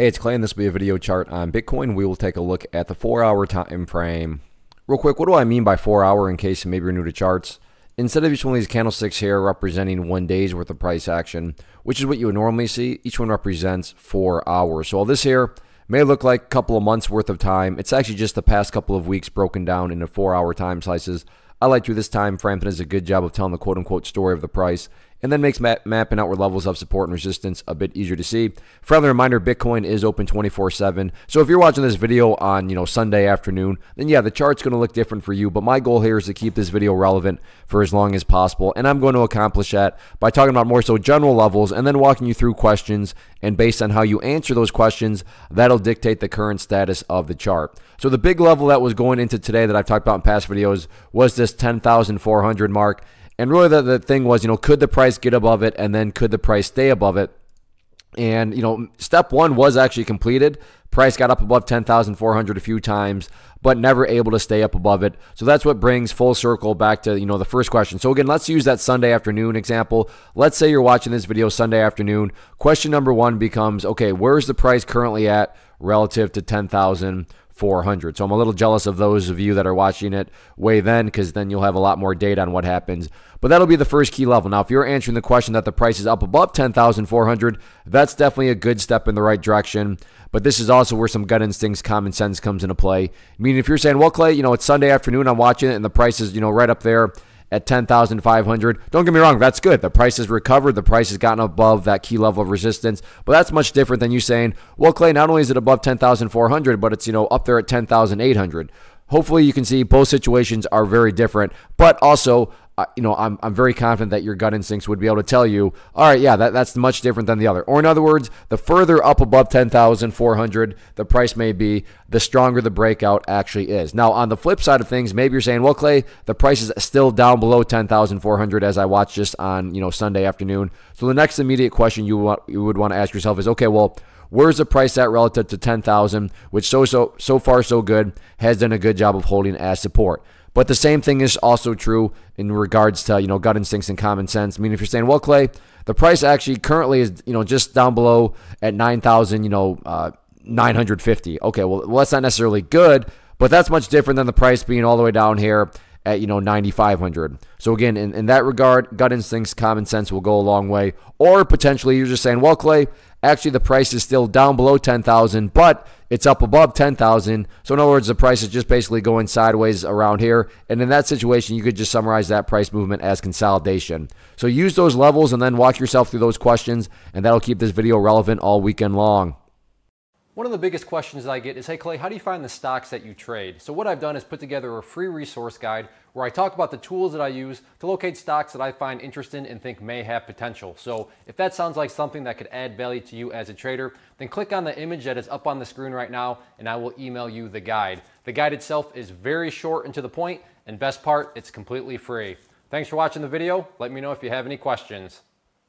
Hey, it's Clay, and this will be a video chart on Bitcoin. We will take a look at the four-hour time frame. Real quick, what do I mean by four-hour in case maybe you're new to charts? Instead of each one of these candlesticks here representing one day's worth of price action, which is what you would normally see, each one represents four hours. So all this here may look like a couple of months worth of time. It's actually just the past couple of weeks broken down into four-hour time slices. I like to this time frame does a good job of telling the quote-unquote story of the price and then makes map mapping outward levels of support and resistance a bit easier to see. Friendly reminder, Bitcoin is open 24-7. So if you're watching this video on you know Sunday afternoon, then yeah, the chart's going to look different for you. But my goal here is to keep this video relevant for as long as possible. And I'm going to accomplish that by talking about more so general levels and then walking you through questions. And based on how you answer those questions, that'll dictate the current status of the chart. So the big level that was going into today that I've talked about in past videos was this 10,400 mark. And really, the, the thing was, you know, could the price get above it, and then could the price stay above it? And you know, step one was actually completed, Price got up above 10,400 a few times, but never able to stay up above it. So that's what brings full circle back to, you know, the first question. So again, let's use that Sunday afternoon example. Let's say you're watching this video Sunday afternoon. Question number 1 becomes, okay, where's the price currently at relative to 10,000? 400. So I'm a little jealous of those of you that are watching it way then, because then you'll have a lot more data on what happens. But that'll be the first key level. Now, if you're answering the question that the price is up above 10,400, that's definitely a good step in the right direction. But this is also where some gut instincts, common sense comes into play. I mean, if you're saying, well, Clay, you know, it's Sunday afternoon, I'm watching it, and the price is, you know, right up there at 10,500. Don't get me wrong, that's good. The price has recovered. The price has gotten above that key level of resistance, but that's much different than you saying, well, Clay, not only is it above 10,400, but it's, you know, up there at 10,800. Hopefully, you can see both situations are very different, but also you know, I'm, I'm very confident that your gut instincts would be able to tell you, all right, yeah, that, that's much different than the other. Or in other words, the further up above 10,400 the price may be, the stronger the breakout actually is. Now, on the flip side of things, maybe you're saying, well, Clay, the price is still down below 10,400 as I watched just on, you know, Sunday afternoon. So the next immediate question you, want, you would want to ask yourself is, okay, well, Where's the price at relative to 10,000, which so so so far so good has done a good job of holding as support. But the same thing is also true in regards to, you know, gut instincts and common sense. I mean, if you're saying, well, Clay, the price actually currently is, you know, just down below at 9,000, you know, uh, 950. Okay, well, well, that's not necessarily good, but that's much different than the price being all the way down here at, you know, 9,500. So again, in, in that regard, gut instincts, common sense will go a long way. Or potentially you're just saying, well, Clay, Actually, the price is still down below 10,000, but it's up above 10,000. So in other words, the price is just basically going sideways around here. And in that situation, you could just summarize that price movement as consolidation. So use those levels and then walk yourself through those questions, and that'll keep this video relevant all weekend long. One of the biggest questions that I get is, hey Clay, how do you find the stocks that you trade? So what I've done is put together a free resource guide where I talk about the tools that I use to locate stocks that I find interesting and think may have potential. So if that sounds like something that could add value to you as a trader, then click on the image that is up on the screen right now and I will email you the guide. The guide itself is very short and to the point, and best part, it's completely free. Thanks for watching the video. Let me know if you have any questions.